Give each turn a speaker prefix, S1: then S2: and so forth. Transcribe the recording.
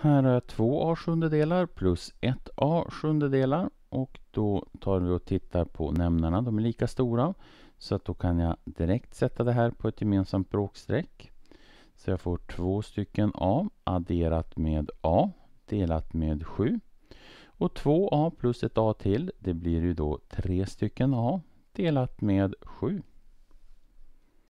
S1: Här har jag två a sjundedelar plus ett a sjundedelar och då tar vi och tittar på nämnarna, de är lika stora. Så att då kan jag direkt sätta det här på ett gemensamt bråkstreck. Så jag får två stycken a adderat med a delat med 7. Och 2a plus ett a till, det blir ju då tre stycken a delat med 7.